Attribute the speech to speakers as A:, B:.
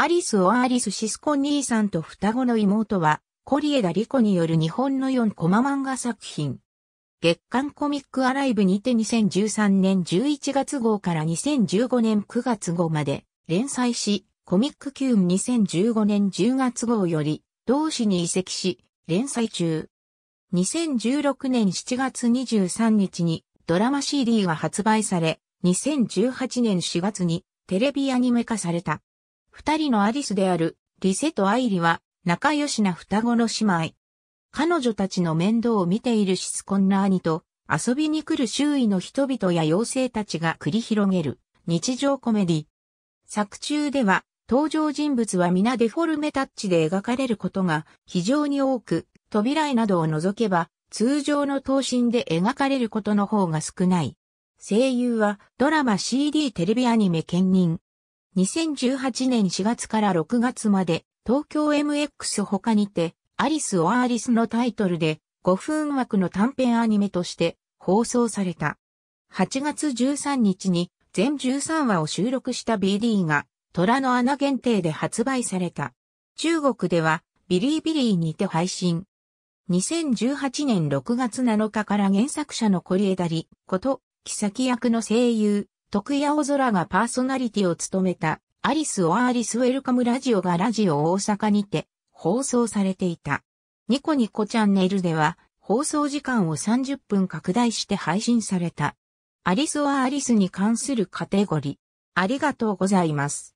A: ア
B: リス・オア・アリス・シスコ兄さんと双子の妹は、コリエダ・リコによる日本の4コマ漫画作品。月刊コミックアライブにて2013年11月号から2015年9月号まで連載し、コミックキューム2015年10月号より同誌に移籍し、連載中。2016年7月23日にドラマ CD が発売され、2018年4月にテレビアニメ化された。二人のアリスである、リセとアイリは、仲良しな双子の姉妹。彼女たちの面倒を見ているシスコンな兄と、遊びに来る周囲の人々や妖精たちが繰り広げる、日常コメディ。作中では、登場人物は皆デフォルメタッチで描かれることが非常に多く、扉絵などを除けば、通常の等身で描かれることの方が少ない。声優はドラマ CD テレビアニメ兼任、2018年4月から6月まで東京 MX 他にてアリス・オア・アリスのタイトルで5分枠の短編アニメとして放送された。8月13日に全13話を収録した BD が虎の穴限定で発売された。中国ではビリービリーにて配信。2018年6月7日から原作者のコリエダリこと、キサキ役の声優、徳谷大空がパーソナリティを務めた、アリス・オアアリス・ウェルカムラジオがラジオ大阪にて放送されていた。ニコニコチャンネルでは、放送時間を30分拡大して配信された。アリス・オアアリスに関するカテゴリー。ありがとうございます。